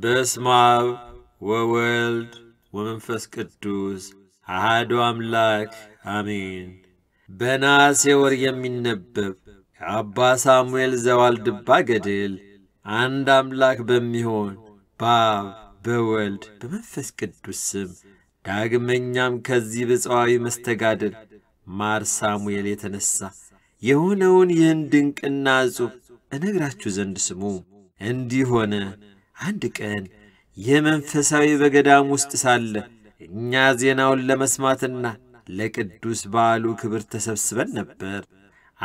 በስመ አብ ወወልድ ወመንፈስ ቅዱስ አሃዱ አምላክ አሜን። በነሐሴ ወር የሚነበብ የአባ ሳሙኤል ዘዋልድባ ገድል አንድ አምላክ በሚሆን በአብ በወልድ በመንፈስ ቅዱስ ስም ዳግመኛም ከዚህ ብፅዋዊ መስተጋድል ማር ሳሙኤል የተነሳ የሆነውን ይህን ድንቅና ዕጹብ እነግራችሁ ዘንድ ስሙ። እንዲህ ሆነ። አንድ ቀን የመንፈሳዊ በገዳም ውስጥ ሳለ እኛ ዜናውን ለመስማትና ለቅዱስ በዓሉ ክብር ተሰብስበን ነበር።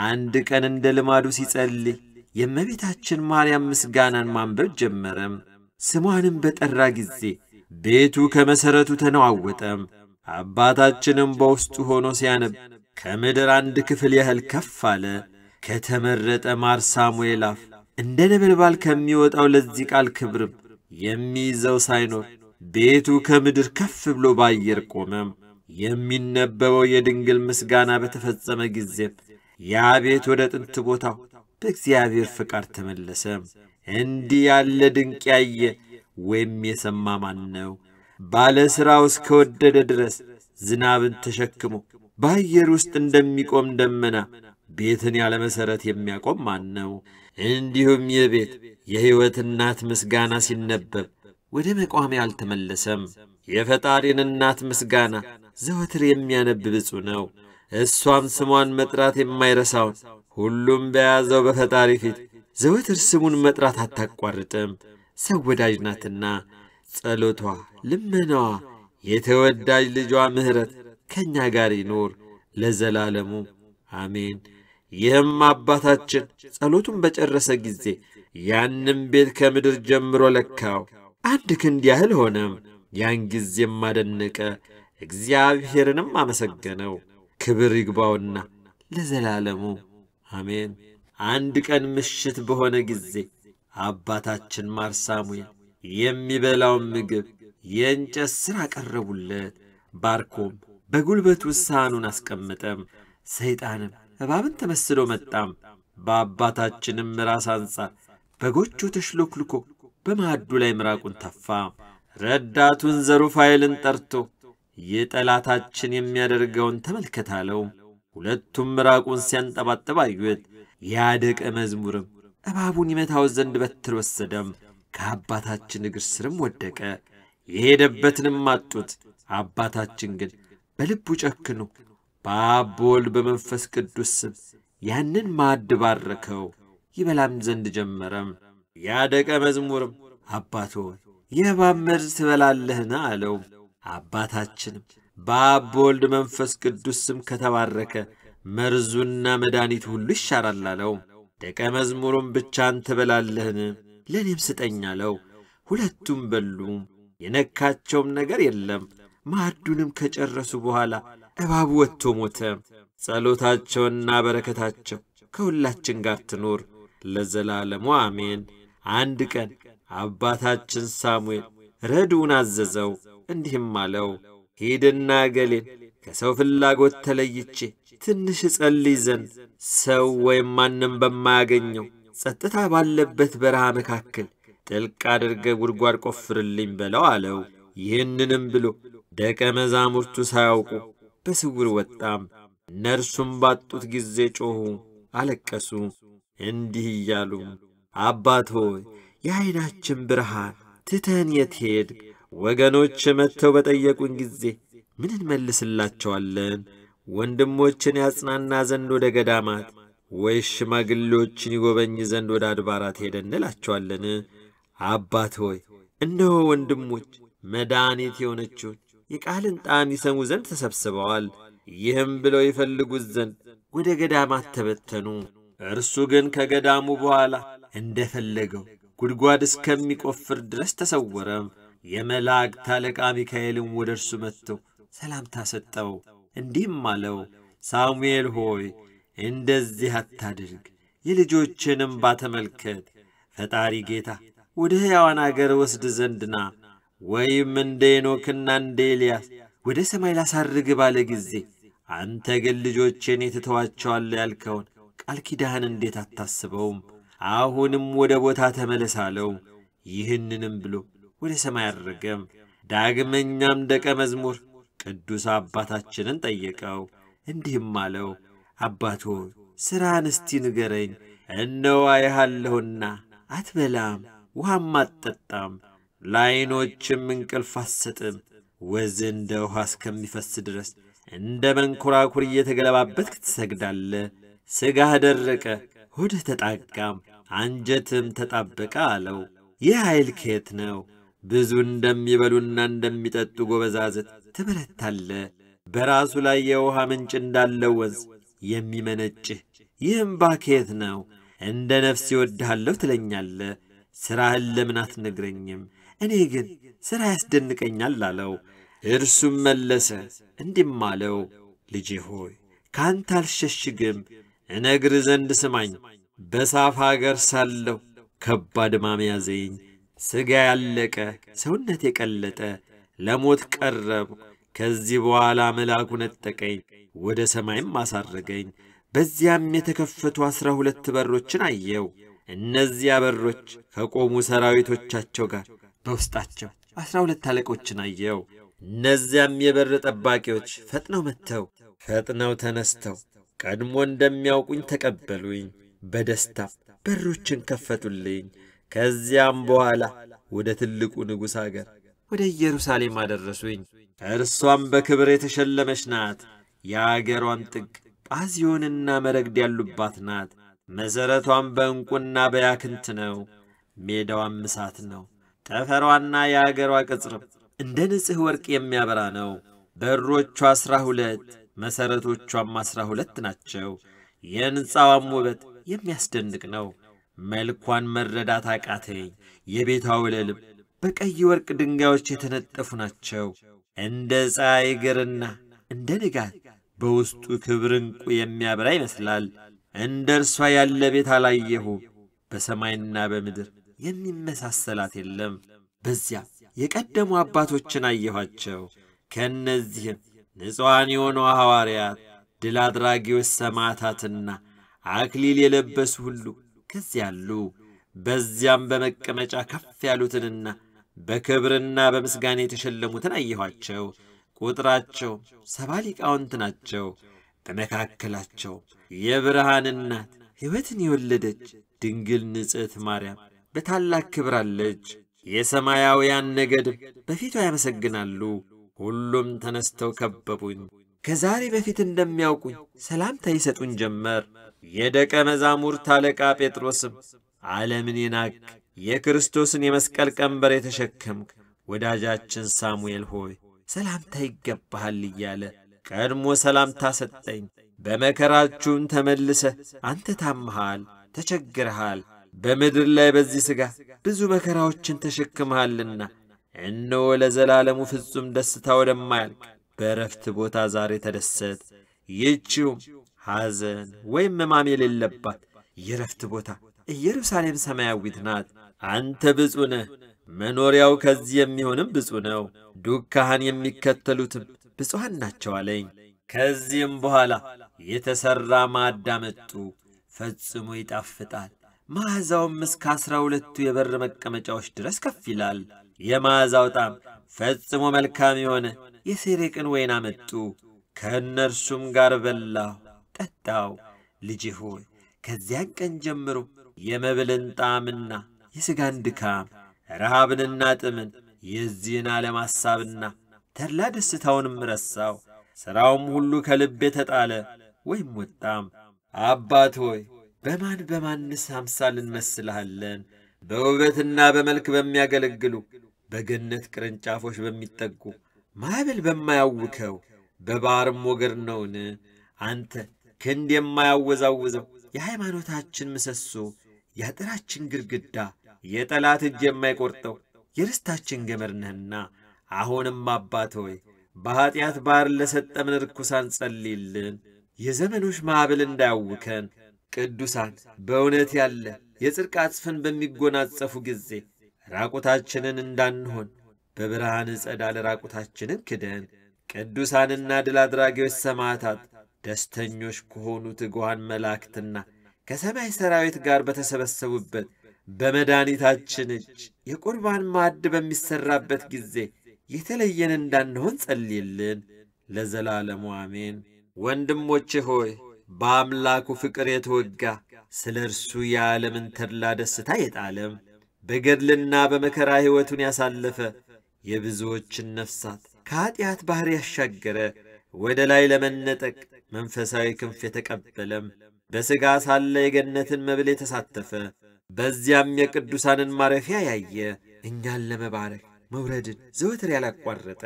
አንድ ቀን እንደ ልማዱ ሲጸልይ የእመቤታችን ማርያም ምስጋናን ማንበብ ጀመረም። ስሟንም በጠራ ጊዜ ቤቱ ከመሠረቱ ተነዋወጠም። አባታችንም በውስጡ ሆኖ ሲያነብ ከምድር አንድ ክፍል ያህል ከፍ አለ። ከተመረጠ ማር ሳሙኤል አፍ እንደ ነበልባል ከሚወጣው ለዚህ ቃል ክብርም የሚይዘው ሳይኖር ቤቱ ከምድር ከፍ ብሎ በአየር ቆመ። የሚነበበው የድንግል ምስጋና በተፈጸመ ጊዜም ያ ቤት ወደ ጥንት ቦታው በእግዚአብሔር ፍቃድ ተመለሰ። እንዲህ ያለ ድንቅ ያየ ወይም የሰማ ማን ነው? ባለ ሥራው እስከወደደ ድረስ ዝናብን ተሸክሞ በአየር ውስጥ እንደሚቆም ደመና ቤትን ያለ መሠረት የሚያቆም ማን ነው? እንዲሁም ይህ ቤት የሕይወት እናት ምስጋና ሲነበብ ወደ መቋሚ አልተመለሰም። የፈጣሪን እናት ምስጋና ዘወትር የሚያነብ ብፁዕ ነው። እሷም ስሟን መጥራት የማይረሳውን ሁሉም በያዘው በፈጣሪ ፊት ዘወትር ስሙን መጥራት አታቋርጥም። ሰው ወዳጅ ናትና ጸሎቷ፣ ልመናዋ፣ የተወዳጅ ልጇ ምሕረት ከእኛ ጋር ይኖር ለዘላለሙ አሜን። ይህም አባታችን ጸሎቱን በጨረሰ ጊዜ ያንም ቤት ከምድር ጀምሮ ለካው፣ አንድ ክንድ ያህል ሆነም። ያን ጊዜም አደነቀ፣ እግዚአብሔርንም አመሰገነው። ክብር ይግባውና ለዘላለሙ አሜን። አንድ ቀን ምሽት በሆነ ጊዜ አባታችን ማር ሳሙኤል የሚበላውን ምግብ የእንጨት ሥራ አቀረቡለት። ባርኮም በጉልበቱ ሳህኑን አስቀመጠም። ሰይጣንም እባብን ተመስሎ መጣም። በአባታችንም ራስ አንጻር በጎቹ ተሽሎክልኮ በማዕዱ ላይ ምራቁን ተፋ። ረዳቱን ዘሩፋኤልን ጠርቶ የጠላታችን የሚያደርገውን ተመልከት አለው። ሁለቱም ምራቁን ሲያንጠባጥብ አዩት። ያደቀ መዝሙርም እባቡን ይመታው ዘንድ በትር ወሰደም። ከአባታችን እግር ስርም ወደቀ። የሄደበትንም አጡት። አባታችን ግን በልቡ ጨክኖ በአብ በወልድ በመንፈስ ቅዱስ ስም ያንን ማዕድ ባረከው፣ ይበላም ዘንድ ጀመረም። ያ ደቀ መዝሙርም አባቶ ሆይ የእባብ መርዝ ትበላለህን? አለው። አባታችንም በአብ በወልድ መንፈስ ቅዱስ ስም ከተባረከ መርዙና መድኃኒት ሁሉ ይሻራል አለው። ደቀ መዝሙሩም ብቻን ትበላለህን? ለእኔም ስጠኝ አለው። ሁለቱም በሉ፣ የነካቸውም ነገር የለም። ማዕዱንም ከጨረሱ በኋላ እባቡ ወጥቶ ሞተ። ጸሎታቸውና በረከታቸው ከሁላችን ጋር ትኖር ለዘላለሙ አሜን። አንድ ቀን አባታችን ሳሙኤል ረድኡን አዘዘው፣ እንዲህም አለው፣ ሂድና ገሌን ከሰው ፍላጎት ተለይቼ ትንሽ እጸልይ ዘንድ ሰው ወይም ማንም በማያገኘው ጸጥታ ባለበት በረሃ መካከል ጥልቅ አድርገ ጉድጓድ ቆፍርልኝ በለው አለው። ይህንንም ብሎ ደቀ መዛሙርቱ ሳያውቁ በስውር ወጣ። እነርሱም ባጡት ጊዜ ጮኹ፣ አለቀሱ፣ እንዲህ እያሉ አባት ሆይ የዓይናችን ብርሃን ትተን የት ወገኖች መጥተው በጠየቁን ጊዜ ምን እንመልስላቸዋለን? ወንድሞችን ያጽናና ዘንድ ወደ ገዳማት ወይ ሽማግሌዎችን ይጎበኝ ዘንድ ወደ አድባራት ሄደን እንላቸዋለን? አባት ሆይ እነሆ ወንድሞች መድኃኒት የሆነችውን የቃልን ጣዕም ይሰሙ ዘንድ ተሰብስበዋል። ይህም ብለው ይፈልጉት ዘንድ ወደ ገዳማት ተበተኑ። እርሱ ግን ከገዳሙ በኋላ እንደፈለገው ጉድጓድ እስከሚቆፍር ድረስ ተሰወረ። የመላእክት አለቃ ሚካኤልም ወደ እርሱ መጥቶ ሰላምታ ሰጠው፣ እንዲህም አለው፣ ሳሙኤል ሆይ እንደዚህ አታድርግ፣ የልጆችንም ባተመልከት ፈጣሪ ጌታ ወደ ሕያዋን አገር ወስድ ዘንድና ወይም እንደ ሄኖክና እንደ ኤልያስ ወደ ሰማይ ላሳርግ ባለ ጊዜ አንተ ግን ልጆቼን ትተዋቸዋለህ ያልከውን ቃል ኪዳህን እንዴት አታስበውም? አሁንም ወደ ቦታ ተመለስ አለው። ይህንንም ብሎ ወደ ሰማይ አረገም። ዳግመኛም ደቀ መዝሙር ቅዱስ አባታችንን ጠየቀው፣ እንዲህም አለው፣ አባቶ ሥራህን እስቲ ንገረኝ። እነዋ አይሃለሁና አትበላም፣ ውሃም አትጠጣም ለዓይኖችም እንቅልፍ አትሰጥም። ወዝ እንደ ውሃ እስከሚፈስ ድረስ እንደ መንኮራኩር እየተገለባበትክ ትሰግዳለህ። ሥጋህ ደረቀ፣ ሆድህ ተጣጋም፣ አንጀትም ተጣበቀ አለው። ይህ ኃይል ከየት ነው? ብዙ እንደሚበሉና እንደሚጠጡ ጎበዛዝት ትበረታለህ። በራሱ ላይ የውሃ ምንጭ እንዳለው ወንዝ የሚመነጭህ ይህም ባኬት ነው። እንደ ነፍስ ይወድሃለሁ ትለኛለህ። ሥራህን ለምን አትነግረኝም? እኔ ግን ሥራ ያስደንቀኛል አለው። እርሱም መለሰ እንዲህም አለው፣ ልጄ ሆይ ከአንተ አልሸሽግም፣ እነግር ዘንድ ስማኝ። በሳፍ አገር ሳለሁ ከባድ ሕማም ያዘኝ። ሥጋ ያለቀ ሰውነት የቀለጠ ለሞት ቀረብ ከዚህ በኋላ መልአኩ ነጠቀኝ፣ ወደ ሰማይም አሳረገኝ። በዚያም የተከፈቱ ዐሥራ ሁለት በሮችን አየው። እነዚያ በሮች ከቆሙ ሰራዊቶቻቸው ጋር በውስጣቸው አስራ ሁለት አለቆችን አየው። እነዚያም የበር ጠባቂዎች ፈጥነው መጥተው ፈጥነው ተነስተው ቀድሞ እንደሚያውቁኝ ተቀበሉኝ። በደስታ በሮችን ከፈቱልኝ። ከዚያም በኋላ ወደ ትልቁ ንጉሥ አገር ወደ ኢየሩሳሌም አደረሱኝ። እርሷም በክብር የተሸለመች ናት። የአገሯም ጥግ ጳዚዮንና መረግድ ያሉባት ናት። መሠረቷም በእንቁና በያክንት ነው። ሜዳዋም እሳት ነው። ጠፈሯና የአገሯ ቅጽር እንደ ንጽሕ ወርቅ የሚያበራ ነው። በሮቿ አስራ ሁለት መሠረቶቿም አስራ ሁለት ናቸው። የሕንፃዋም ውበት የሚያስደንቅ ነው። መልኳን መረዳት አቃተኝ። የቤቷ ወለልም በቀይ ወርቅ ድንጋዮች የተነጠፉ ናቸው። እንደ ፀሐይ እግርና እንደ ንጋት በውስጡ ክብር ዕንቁ የሚያበራ ይመስላል። እንደ እርሷ ያለ ቤት አላየሁ በሰማይና በምድር የሚመሳሰላት የለም። በዚያ የቀደሙ አባቶችን አየኋቸው። ከእነዚህም ንጹሐን የሆኑ ሐዋርያት፣ ድል አድራጊዎች፣ ሰማዕታትና አክሊል የለበሱ ሁሉ ከዚያ አሉ። በዚያም በመቀመጫ ከፍ ያሉትንና በክብርና በምስጋና የተሸለሙትን አየኋቸው። ቁጥራቸው ሰባ ሊቃውንት ናቸው። በመካከላቸው የብርሃን እናት ሕይወትን የወለደች ድንግል ንጽሕት ማርያም በታላቅ ክብር አለች። የሰማያውያን ነገድ በፊቷ ያመሰግናሉ። ሁሉም ተነስተው ከበቡኝ። ከዛሬ በፊት እንደሚያውቁኝ ሰላምታ ይሰጡኝ ጀመር። የደቀ መዛሙርት አለቃ ጴጥሮስም ዓለምን የናክ የክርስቶስን የመስቀል ቀንበር የተሸከምክ ወዳጃችን ሳሙኤል ሆይ ሰላምታ ይገባሃል እያለ ቀድሞ ሰላምታ ሰጠኝ። በመከራችሁም ተመልሰ አንተ ታምሃል፣ ተቸግረሃል በምድር ላይ በዚህ ሥጋ ብዙ መከራዎችን ተሸክመሃልና እነሆ ለዘላለሙ ፍጹም ደስታ ወደማያልቅ በእረፍት ቦታ ዛሬ ተደሰት። ይህችውም ሐዘን ወይም ሕማም የሌለባት የእረፍት ቦታ ኢየሩሳሌም ሰማያዊት ናት። አንተ ብፁ ነህ፣ መኖሪያው ከዚህ የሚሆንም ብፁ ነው፣ ዱካህን የሚከተሉትም ብፁሐን ናቸው አለኝ። ከዚህም በኋላ የተሠራ ማዕድ አመጡ፣ ፈጽሞ ይጣፍጣል መዓዛውም እስከ አስራ ሁለቱ የበር መቀመጫዎች ድረስ ከፍ ይላል። የመዓዛው ጣዕም ፈጽሞ መልካም የሆነ የሴሬቅን ወይን አመጡ። ከእነርሱም ጋር በላሁ፣ ጠጣው። ልጅ ሆይ ከዚያን ቀን ጀምሮ የመብልን ጣዕምና የሥጋን ድካም ረሃብንና ጥምን የዚህን ዓለም ሐሳብና ተድላ ደስታውንም ረሳው። ሥራውም ሁሉ ከልብ የተጣለ ወይም ወጣም። አባት ሆይ በማን በማንስ አምሳል እንመስልሃለን? በውበትና በመልክ በሚያገለግሉ በገነት ቅርንጫፎች በሚጠጉ ማዕበል በማያውከው በባህር ወገር ነውን? አንተ ክንድ የማያወዛውዘው የሃይማኖታችን ምሰሶ፣ የአጥራችን ግድግዳ፣ የጠላት እጅ የማይቆርጠው የርስታችን ገመድ ነህና አሁንም አባት ሆይ በኀጢአት ባሕር ለሰጠምን ርኩሳን ጸልይልን፣ የዘመኖች ማዕበል እንዳያውከን ቅዱሳን በእውነት ያለ የጽድቅ አጽፍን በሚጎናጸፉ ጊዜ ራቁታችንን እንዳንሆን በብርሃን ጸዳል ራቁታችንን ክደን ቅዱሳንና ድል አድራጊዎች ሰማዕታት ደስተኞች ከሆኑ ትጉሃን መላእክትና ከሰማይ ሰራዊት ጋር በተሰበሰቡበት በመድኃኒታችን እጅ የቁርባን ማዕድ በሚሠራበት ጊዜ የተለየን እንዳንሆን ጸልይልን። ለዘላለሙ አሜን። ወንድሞቼ ሆይ በአምላኩ ፍቅር የተወጋ ስለ እርሱ የዓለምን ተድላ ደስታ የጣለም በገድልና በመከራ ሕይወቱን ያሳለፈ የብዙዎችን ነፍሳት ከኀጢአት ባሕር ያሻገረ ወደ ላይ ለመነጠቅ መንፈሳዊ ክንፍ የተቀበለም በሥጋ ሳለ የገነትን መብል የተሳተፈ በዚያም የቅዱሳንን ማረፊያ ያየ እኛን ለመባረክ መውረድን ዘወትር ያላቋረጠ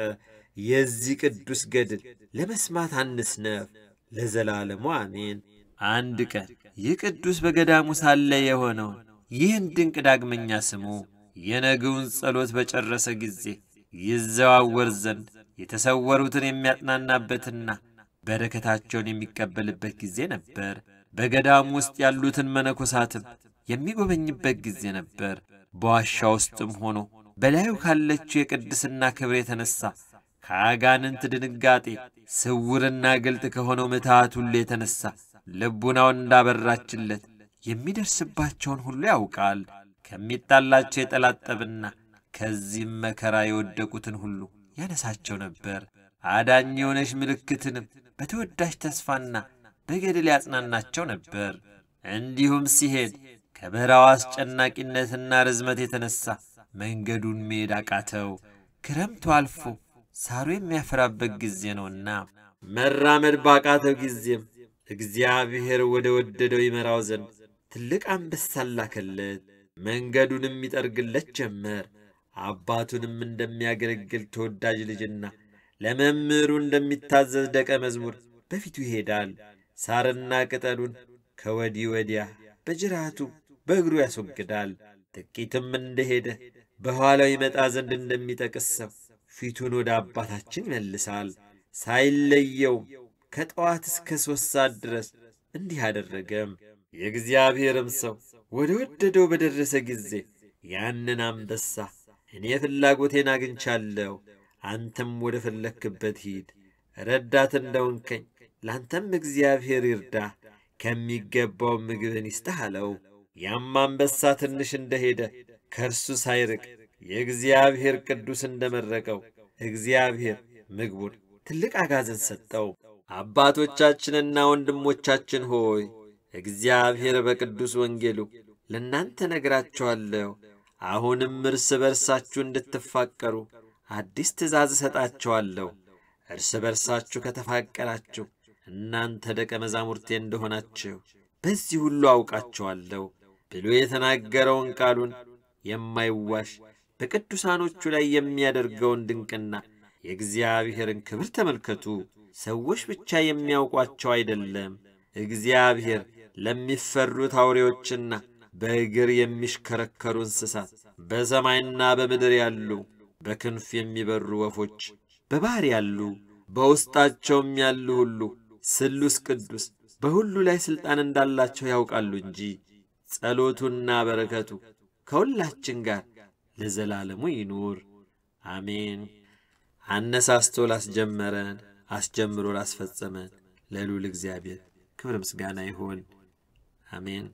የዚህ ቅዱስ ገድል ለመስማት አንስነፍ። ለዘላለሙ አሜን። አንድ ቀን ይህ ቅዱስ በገዳሙ ሳለ የሆነውን ይህን ድንቅ ዳግመኛ ስሙ። የነግውን ጸሎት በጨረሰ ጊዜ ይዘዋወር ዘንድ የተሰወሩትን የሚያጥናናበትና በረከታቸውን የሚቀበልበት ጊዜ ነበር። በገዳሙ ውስጥ ያሉትን መነኮሳትም የሚጎበኝበት ጊዜ ነበር። በዋሻ ውስጥም ሆኖ በላዩ ካለችው የቅድስና ክብር የተነሳ ከአጋንንት ድንጋጤ ስውርና ግልጥ ከሆነው ምትሃት ሁሉ የተነሳ ልቡናው እንዳበራችለት የሚደርስባቸውን ሁሉ ያውቃል። ከሚጣላቸው የጠላጠብና ከዚህም መከራ የወደቁትን ሁሉ ያነሳቸው ነበር። አዳኝ የሆነች ምልክትንም በተወዳጅ ተስፋና በገድል ያጽናናቸው ነበር። እንዲሁም ሲሄድ ከበረሃው አስጨናቂነትና ርዝመት የተነሳ መንገዱን መሄድ አቃተው። ክረምቱ አልፎ ሳሩ የሚያፈራበት ጊዜ ነውና መራመድ ባቃተው ጊዜም እግዚአብሔር ወደ ወደደው ይመራው ዘንድ ትልቅ አንበሳ ላከለት። መንገዱንም ይጠርግለት ጀመር። አባቱንም እንደሚያገለግል ተወዳጅ ልጅና ለመምህሩ እንደሚታዘዝ ደቀ መዝሙር በፊቱ ይሄዳል። ሳርና ቅጠሉን ከወዲህ ወዲያ በጅራቱ በእግሩ ያስወግዳል። ጥቂትም እንደሄደ በኋላው ይመጣ ዘንድ እንደሚጠቅስ ሰው ፊቱን ወደ አባታችን ይመልሳል። ሳይለየው ከጠዋት እስከ ሦስት ሰዓት ድረስ እንዲህ አደረገም። የእግዚአብሔርም ሰው ወደ ወደደው በደረሰ ጊዜ ያንን አንበሳ እኔ ፍላጎቴን አግኝቻለሁ፣ አንተም ወደ ፈለክበት ሂድ፣ ረዳት እንደሆንከኝ ለአንተም እግዚአብሔር ይርዳ ከሚገባው ምግብን ይስጥህ አለው። ያም አንበሳ ትንሽ እንደሄደ ከእርሱ ሳይርቅ የእግዚአብሔር ቅዱስ እንደመረቀው እግዚአብሔር ምግቡን ትልቅ አጋዘን ሰጠው። አባቶቻችንና ወንድሞቻችን ሆይ እግዚአብሔር በቅዱስ ወንጌሉ ለእናንተ ነግራችኋለሁ። አሁንም እርስ በርሳችሁ እንድትፋቀሩ አዲስ ትእዛዝ እሰጣችኋለሁ። እርስ በርሳችሁ ከተፋቀራችሁ እናንተ ደቀ መዛሙርቴ እንደሆናችሁ በዚህ ሁሉ አውቃችኋለሁ ብሎ የተናገረውን ቃሉን የማይዋሽ በቅዱሳኖቹ ላይ የሚያደርገውን ድንቅና የእግዚአብሔርን ክብር ተመልከቱ። ሰዎች ብቻ የሚያውቋቸው አይደለም፣ እግዚአብሔር ለሚፈሩት አውሬዎችና በእግር የሚሽከረከሩ እንስሳት፣ በሰማይና በምድር ያሉ፣ በክንፍ የሚበሩ ወፎች፣ በባሕር ያሉ፣ በውስጣቸውም ያሉ ሁሉ ስሉስ ቅዱስ በሁሉ ላይ ሥልጣን እንዳላቸው ያውቃሉ እንጂ ጸሎቱና በረከቱ ከሁላችን ጋር ለዘላለሙ ይኑር አሜን። አነሳስቶ ላስጀመረን አስጀምሮ ላስፈጸመን ለልዑል እግዚአብሔር ክብር ምስጋና ይሁን አሜን።